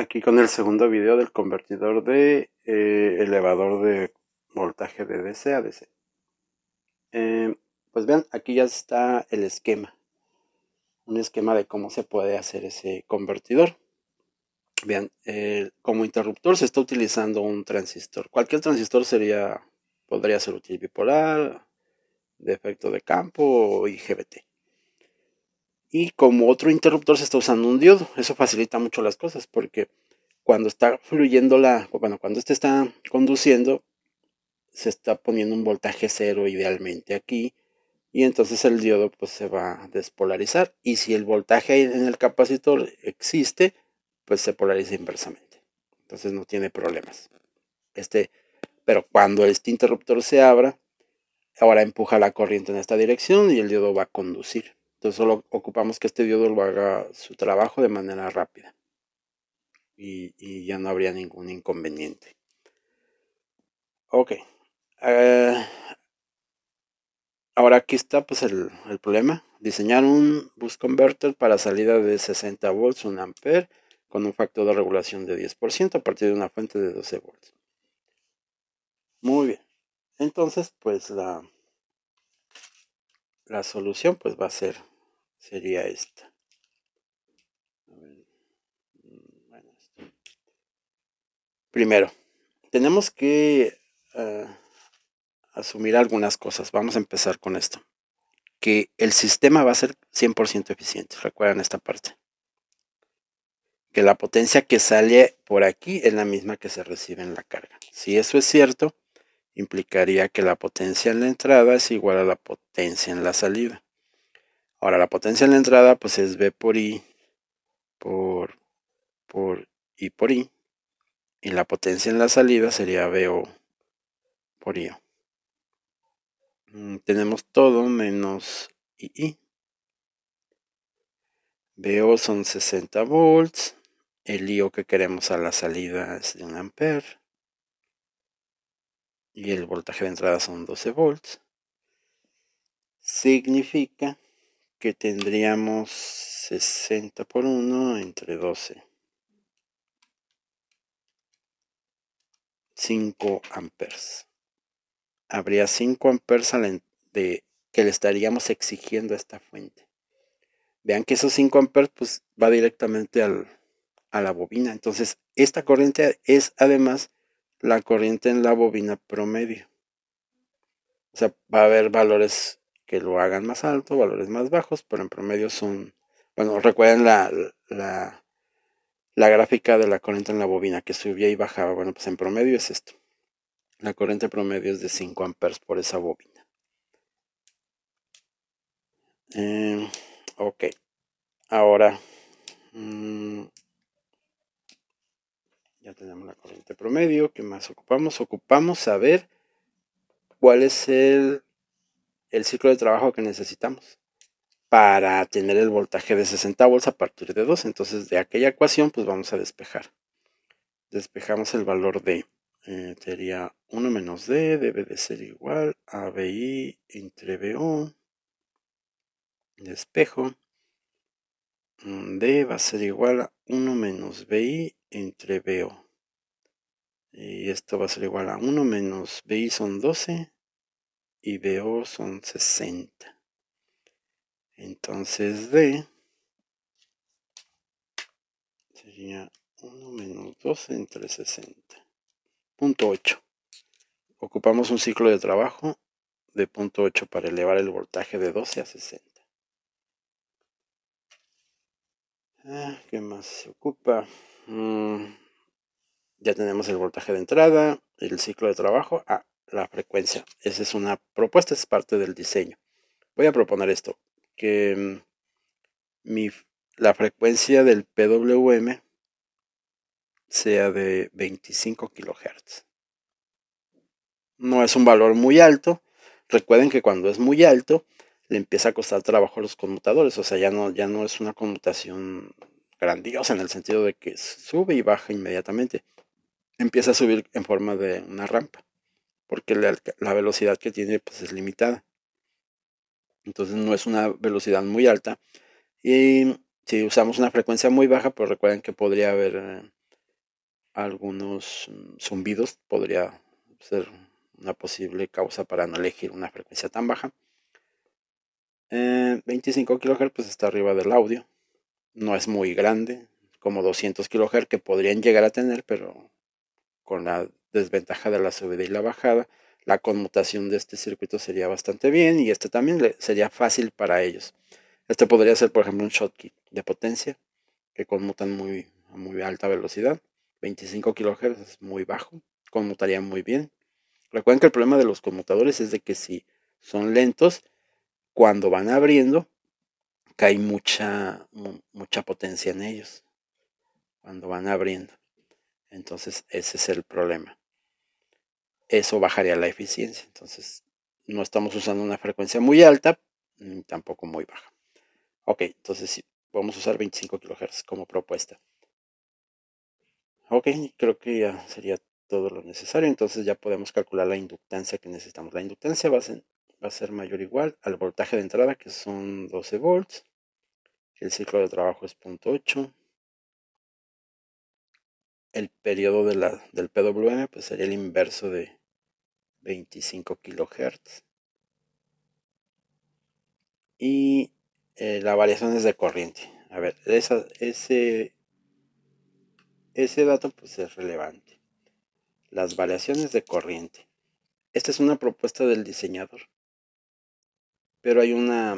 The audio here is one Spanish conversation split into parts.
aquí con el segundo video del convertidor de eh, elevador de voltaje de DC a DC. Eh, pues vean, aquí ya está el esquema. Un esquema de cómo se puede hacer ese convertidor. Vean, como interruptor se está utilizando un transistor. Cualquier transistor sería, podría ser útil bipolar, de efecto de campo o IGBT y como otro interruptor se está usando un diodo. Eso facilita mucho las cosas porque cuando está fluyendo la, bueno, cuando este está conduciendo, se está poniendo un voltaje cero idealmente aquí y entonces el diodo pues se va a despolarizar y si el voltaje en el capacitor existe, pues se polariza inversamente. Entonces no tiene problemas. Este, pero cuando este interruptor se abra, ahora empuja la corriente en esta dirección y el diodo va a conducir. Entonces solo ocupamos que este diodo haga su trabajo de manera rápida. Y, ya no habría ningún inconveniente. Ok. Eh, ahora aquí está pues el, problema. Diseñar un bus converter para salida de 60 volts, 1 ampere, con un factor de regulación de 10% a partir de una fuente de 12 volts. Muy bien. Entonces, pues la, la solución pues va a ser, sería esta. Mm, este. Primero, tenemos que ah, asumir algunas cosas. Vamos a empezar con esto. Que el sistema va a ser 100% eficiente. Recuerdan esta parte. Que la potencia que sale por aquí es la misma que se recibe en la carga. Si eso es cierto, implicaría que la potencia en la entrada es igual a la potencia en la salida. Ahora, la potencia en la entrada pues es B por I por, I por I. Y la potencia en la salida sería VO por IO. Mm, tenemos todo menos II. VO son 60 volts. El IO que queremos a la salida es de un ampere y el voltaje de entrada son 12 volts, significa que tendríamos 60 por 1 entre 12. 5 amperes. Habría 5 amperes de, que le estaríamos exigiendo a esta fuente. Vean que esos 5 amperes pues, va directamente a la bobina. Entonces, esta corriente es además la corriente en la bobina promedio. O sea, va a haber valores que lo hagan más alto, valores más bajos, pero en promedio son... Bueno, recuerden la, gráfica de la corriente en la bobina que subía y bajaba. Bueno, pues en promedio es esto. La corriente promedio es de 5 amperes por esa bobina. Eh, ok. Ahora, mm, ya tenemos la corriente promedio. ¿Qué más ocupamos? Ocupamos saber cuál es el, ciclo de trabajo que necesitamos para tener el voltaje de 60 volts a partir de 2. Entonces de aquella ecuación pues vamos a despejar. Despejamos el valor de, eh, sería 1 menos D, debe de ser igual a BI entre BO. Despejo. D va a ser igual a 1 menos BI entre BO. Y esto va a ser igual a 1 menos BI son 12 y BO son 60. Entonces D sería 1 menos 12 entre 60. 8. Ocupamos un ciclo de trabajo de punto 8 para elevar el voltaje de 12 a 60. Ah, ¿Qué más se ocupa? Mm, ya tenemos el voltaje de entrada, el ciclo de trabajo. a ah, la frecuencia. Esa es una propuesta, es parte del diseño. Voy a proponer esto, que mm, mi, la frecuencia del PWM sea de 25 kHz. No es un valor muy alto. Recuerden que cuando es muy alto, le empieza a costar trabajo a los conmutadores. O sea, ya no, ya no es una conmutación grandiosa en el sentido de que sube y baja inmediatamente. Empieza a subir en forma de una rampa, porque la, velocidad que tiene pues, es limitada. Entonces no es una velocidad muy alta. Y si usamos una frecuencia muy baja, pues recuerden que podría haber algunos mm, zumbidos, podría ser una posible causa para no elegir una frecuencia tan baja. 25 eh, kHz pues está arriba del audio. No es muy grande, como 200 kHz que podrían llegar a tener, pero con la desventaja de la subida y la bajada, la conmutación de este circuito sería bastante bien y este también sería fácil para ellos. Este podría ser, por ejemplo, un shotkit de potencia que conmutan muy, a muy alta velocidad. 25 kHz es muy bajo, conmutaría muy bien. Recuerden que el problema de los conmutadores es de que si son lentos, cuando van abriendo, cae mucha, mucha potencia en ellos, cuando van abriendo. Entonces, ese es el problema. Eso bajaría la eficiencia. Entonces, no estamos usando una frecuencia muy alta, ni tampoco muy baja. Ok, entonces sí, vamos a usar 25 kHz como propuesta. Ok, creo que ya sería todo lo necesario. Entonces ya podemos calcular la inductancia que necesitamos. La inductancia va a ser, va a ser mayor o igual al voltaje de entrada que son 12 volts. El ciclo de trabajo es 0.8. El periodo de la, del PWM pues sería el inverso de 25 kilohertz. Y las eh, la variación de corriente. A ver, ese, ese dato pues es relevante. Las variaciones de corriente. Esta es una propuesta del diseñador. Pero hay una...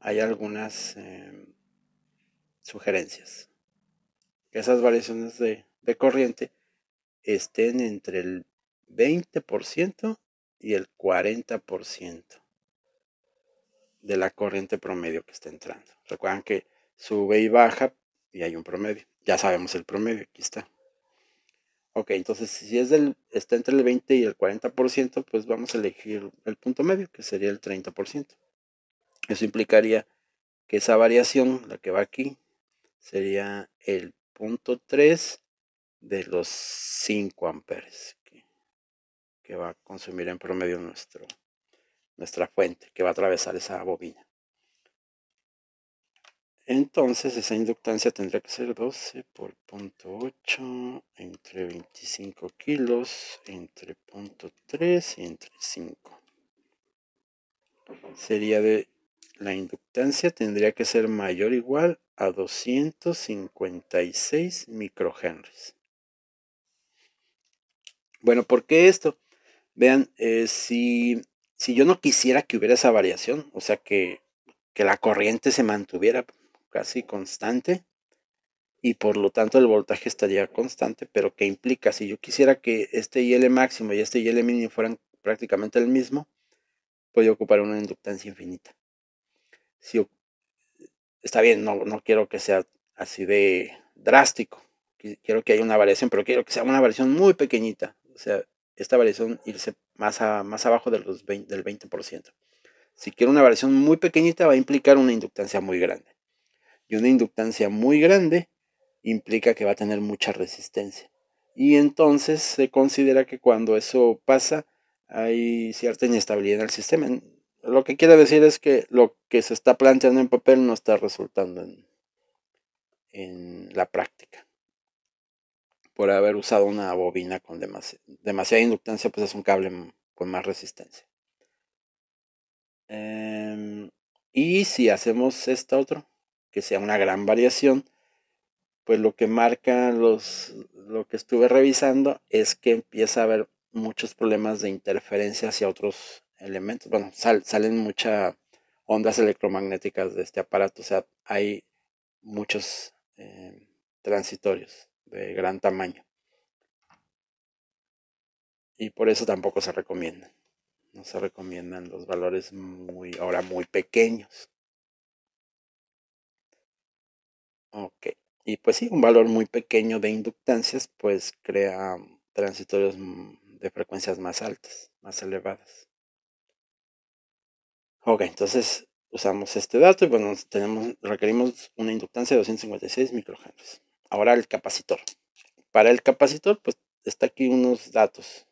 Hay algunas em, sugerencias. Que esas variaciones de, de corriente estén entre el 20% y el 40% de la corriente promedio que está entrando. Recuerden que sube y baja y hay un promedio. Ya sabemos el promedio, aquí está. Ok, entonces si es del, está entre el 20 y el 40%, pues vamos a elegir el punto medio, que sería el 30%. Eso implicaría que esa variación, la que va aquí, sería el punto 3 de los 5 amperes que, va a consumir en promedio nuestro, nuestra fuente, que va a atravesar esa bobina. Entonces esa inductancia tendría que ser 12 por 0.8 entre 25 kilos entre 0.3 y entre 5. Sería de la inductancia tendría que ser mayor o igual a 256 microhenries. Bueno, ¿por qué esto? Vean, eh, si, yo no quisiera que hubiera esa variación, o sea, que, que la corriente se mantuviera, casi constante y por lo tanto el voltaje estaría constante, pero ¿qué implica? Si yo quisiera que este IL máximo y este IL mínimo fueran prácticamente el mismo, podría ocupar una inductancia infinita. Si, está bien, no, quiero que sea así de drástico, quiero que haya una variación, pero quiero que sea una variación muy pequeñita, o sea, esta variación irse más, más abajo de del 20%. Si quiero una variación muy pequeñita va a implicar una inductancia muy grande y una inductancia muy grande implica que va a tener mucha resistencia. Y entonces se considera que cuando eso pasa hay cierta inestabilidad en el sistema. Lo que quiere decir es que lo que se está planteando en papel no está resultando en, en la práctica. Por haber usado una bobina con demasiada inductancia, pues es un cable con más resistencia. Em, y si hacemos esta otra que sea una gran variación, pues lo que marca los, lo que estuve revisando es que empieza a haber muchos problemas de interferencia hacia otros elementos. Bueno, salen muchas ondas electromagnéticas de este aparato, o sea, hay muchos eh, transitorios de gran tamaño. Y por eso tampoco se recomiendan. No se recomiendan los valores muy, ahora muy pequeños. Ok. Y pues sí, un valor muy pequeño de inductancias pues crea transitorios mm, de frecuencias más altas, más elevadas. Ok, entonces usamos este dato y bueno, tenemos, requerimos una inductancia de 256 microhenrios. Ahora el capacitor. Para el capacitor, pues está aquí unos datos.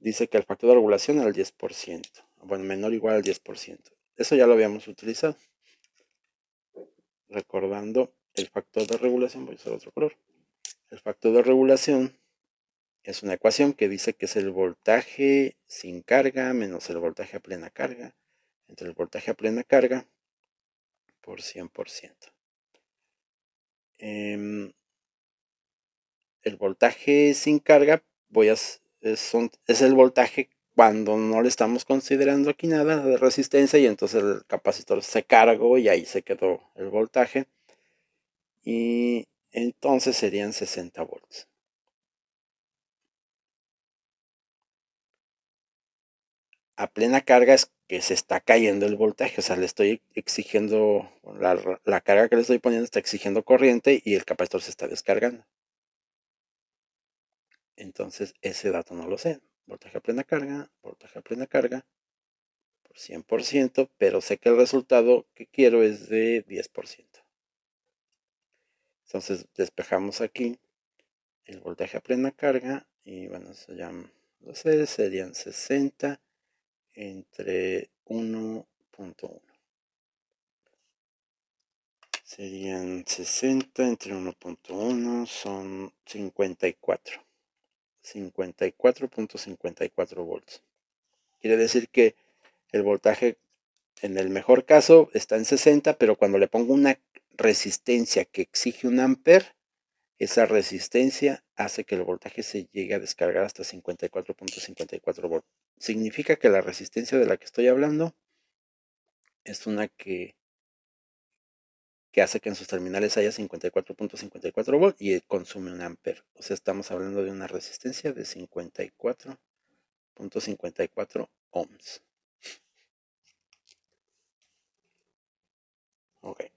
Dice que el factor de regulación era el 10%. Bueno, menor o igual al 10%. Eso ya lo habíamos utilizado. Recordando el factor de regulación, voy a usar otro color. El factor de regulación es una ecuación que dice que es el voltaje sin carga menos el voltaje a plena carga entre el voltaje a plena carga por 100%. Em, el voltaje sin carga es, es el voltaje cuando no le estamos considerando aquí nada de resistencia y entonces el capacitor se cargó y ahí se quedó el voltaje y entonces serían 60 volts. A plena carga es que se está cayendo el voltaje, o sea, le estoy exigiendo, la, la carga que le estoy poniendo está exigiendo corriente y el capacitor se está descargando. Entonces, ese dato no lo sé. Voltaje a plena carga, voltaje a plena carga, por 100%, pero sé que el resultado que quiero es de 10%. Entonces despejamos aquí el voltaje a plena carga y bueno, e, serían 60 entre 1.1. Serían 60 entre 1.1 son 54. 54.54 .54 volts. Quiere decir que el voltaje en el mejor caso está en 60, pero cuando le pongo una resistencia que exige un amper, esa resistencia hace que el voltaje se llegue a descargar hasta 54.54 volt. Significa que la resistencia de la que estoy hablando es una que, que hace que en sus terminales haya 54.54 volts volt y eh, consume un amper. O sea, estamos hablando de una resistencia de 54.54 ohms. Okay.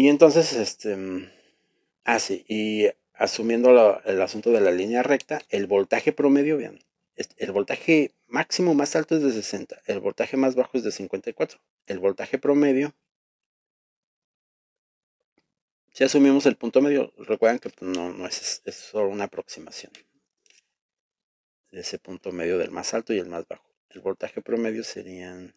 Y entonces, este, mm, ah, y asumiendo el asunto de la línea recta, el voltaje promedio, bien el voltaje máximo más alto es de 60, el voltaje más bajo es de 54. El voltaje promedio, si asumimos el punto medio, recuerden que no, no es, es solo una aproximación. Ese punto medio del más alto y el más bajo. El voltaje promedio serían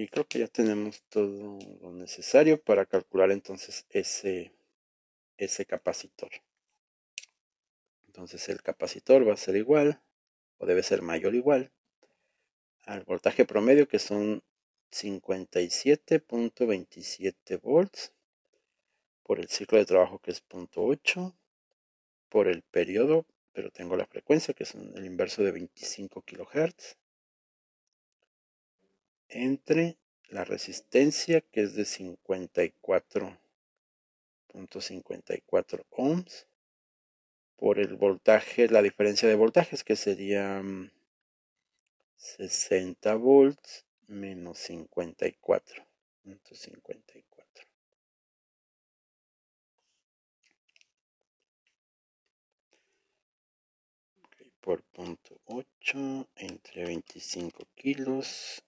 Y creo que ya tenemos todo lo necesario para calcular entonces ese, ese capacitor. Entonces el capacitor va a ser igual, o debe ser mayor o igual, al voltaje promedio que son 57.27 volts por el ciclo de trabajo que es 0.8 por el periodo pero tengo la frecuencia que es el inverso de 25 kilohertz, entre la resistencia que es de 54.54 cuatro ohms por el voltaje, la diferencia de voltajes que sería 60 mm, volts menos cincuenta y Okay, por punto ocho entre 25 kilos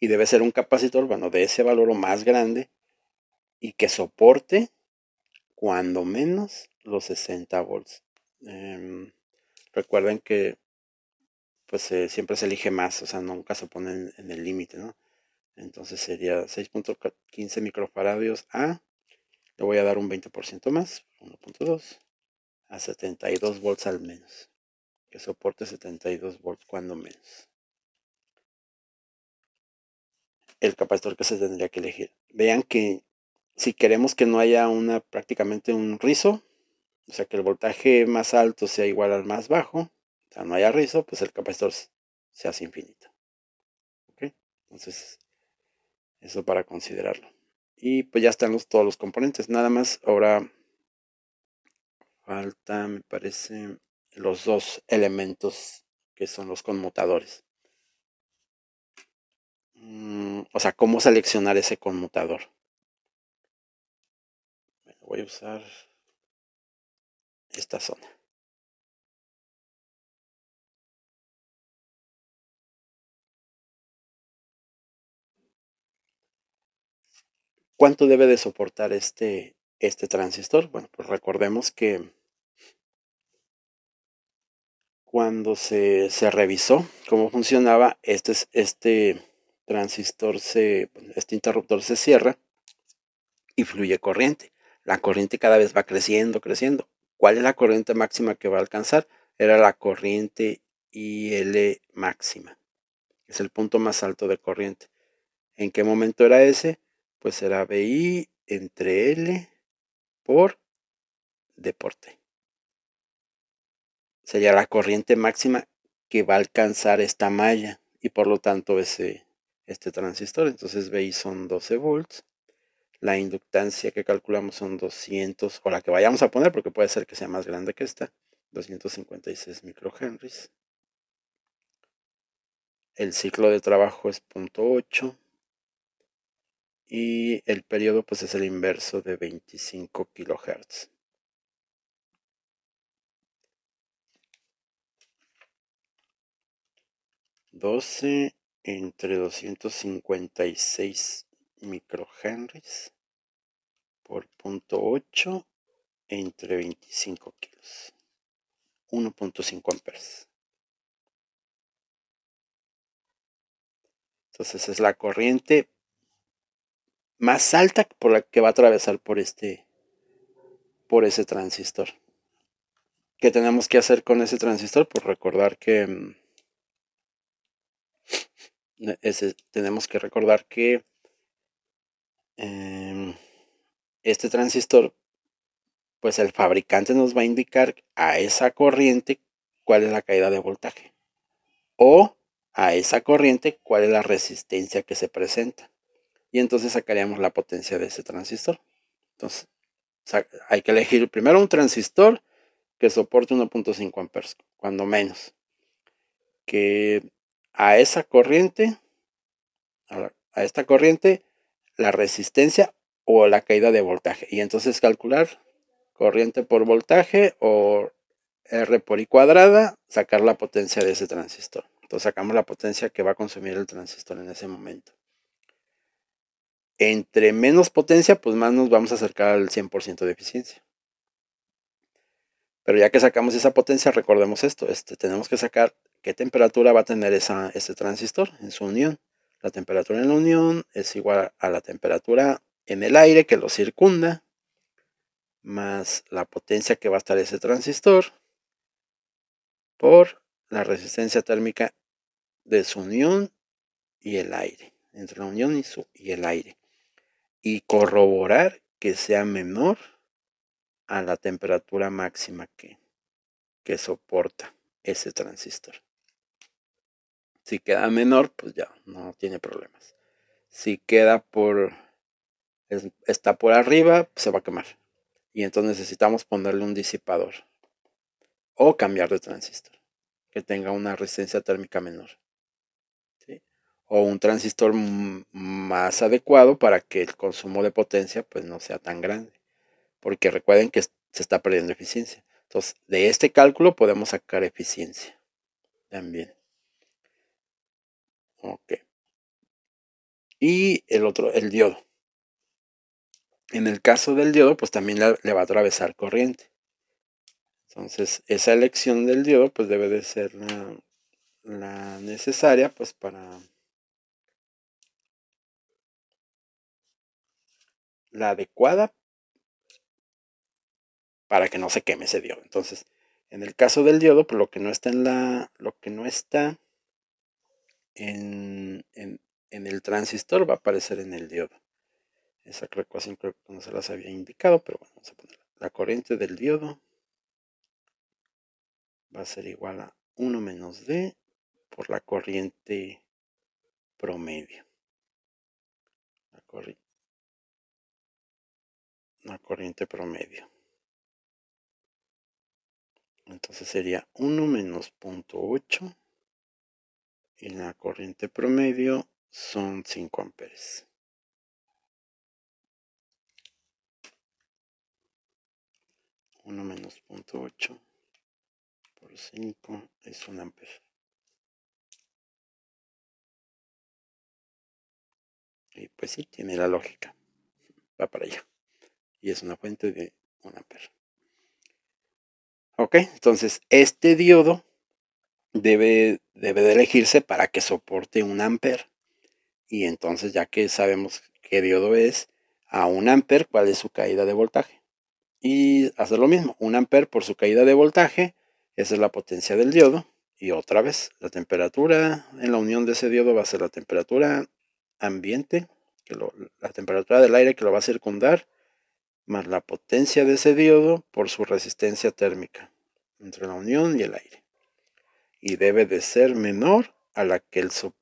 y debe ser un capacitor, bueno, de ese valor o más grande y que soporte cuando menos los 60 volts. Em, recuerden que pues eh, siempre se elige más, o sea, nunca se pone en, el límite, ¿no? Entonces sería 6.15 microfaradios a, le voy a dar un 20% más, 1.2, a 72 volts al menos, que soporte 72 volts cuando menos el capacitor que se tendría que elegir. Vean que si queremos que no haya una prácticamente un rizo, o sea que el voltaje más alto sea igual al más bajo, o sea no haya rizo, pues el capacitor se hace infinito. ¿Ok? Entonces, eso para considerarlo. Y pues ya están todos los componentes. Nada más ahora falta, me parece, los dos elementos que son los conmutadores. Mm, o sea, cómo seleccionar ese conmutador. voy a usar esta zona. ¿Cuánto debe de soportar este, este transistor? Bueno, pues recordemos que cuando se, se revisó cómo funcionaba, este, este transistor se, este interruptor se cierra y fluye corriente. La corriente cada vez va creciendo, creciendo. ¿Cuál es la corriente máxima que va a alcanzar? Era la corriente IL máxima. Es el punto más alto de corriente. ¿En qué momento era ese? Pues era BI entre L por deporte. Sería la corriente máxima que va a alcanzar esta malla y por lo tanto ese, este transistor. Entonces veis son 12 volts. La inductancia que calculamos son 200, o la que vayamos a poner, porque puede ser que sea más grande que esta, 256 microhenries. El ciclo de trabajo es 0.8. Y el periodo pues es el inverso de 25 kilohertz. Doce entre 256 microhenries por 0.8 entre 25 kilos. 1.5 amperes. Entonces es la corriente más alta por la que va a atravesar por este por ese transistor. ¿Qué tenemos que hacer con ese transistor? Pues recordar que mm, tenemos que recordar que em, este transistor, pues el fabricante nos va a indicar a esa corriente cuál es la caída de voltaje o a esa corriente cuál es la resistencia que se presenta. Y entonces sacaríamos la potencia de ese transistor. Entonces, hay que elegir primero un transistor que soporte 1.5 amperes, cuando menos. Que a esa corriente, a, esta corriente, la resistencia o la caída de voltaje. Y entonces calcular corriente por voltaje o R por I cuadrada, sacar la potencia de ese transistor. Entonces sacamos la potencia que va a consumir el transistor en ese momento. Entre menos potencia, pues más nos vamos a acercar al 100% de eficiencia. Pero ya que sacamos esa potencia, recordemos esto, este, tenemos que sacar ¿Qué temperatura va a tener ese transistor en su unión? La temperatura en la unión es igual a la temperatura en el aire que lo circunda, más la potencia que va a estar ese transistor, por la resistencia térmica de su unión y el aire, entre la unión y, y el aire. Y corroborar que sea menor a la temperatura máxima que soporta ese transistor. Si queda menor, pues ya, no tiene problemas. Si queda por, está por arriba, pues se va a quemar. Y entonces necesitamos ponerle un disipador o cambiar de transistor que tenga una resistencia térmica menor. O un transistor más adecuado para que el consumo de potencia pues no sea tan grande. Porque recuerden que se está perdiendo eficiencia. Entonces, de este cálculo podemos sacar eficiencia también. Ok. Y el otro, el diodo. En el caso del diodo, pues también le va a atravesar corriente. Entonces, esa elección del diodo, pues debe de ser la, la necesaria, pues para la adecuada para que no se queme ese diodo. Entonces, en el caso del diodo, pues lo que no está en la, lo que no está en, el transistor va a aparecer en el diodo. Esa ecuación creo que no se las había indicado, pero vamos a ponerla. la corriente del diodo va a ser igual a 1 menos D por la corriente promedio. La, la corriente promedio. Entonces sería 1 menos 0.8 y la corriente promedio son 5 amperes. 1 menos punto por 5 es 1 ampere. Y pues sí, tiene la lógica. Va para allá. Y es una fuente de 1 amper Ok, entonces este diodo debe, debe elegirse para que soporte un amper. Y entonces ya que sabemos qué diodo es, a un amper cuál es su caída de voltaje. Y hacer lo mismo, un amper por su caída de voltaje, esa es la potencia del diodo. Y otra vez, la temperatura en la unión de ese diodo va a ser la temperatura ambiente, que la temperatura del aire que lo va a circundar, más la potencia de ese diodo por su resistencia térmica entre la unión y el aire y debe de ser menor a la que él soporta.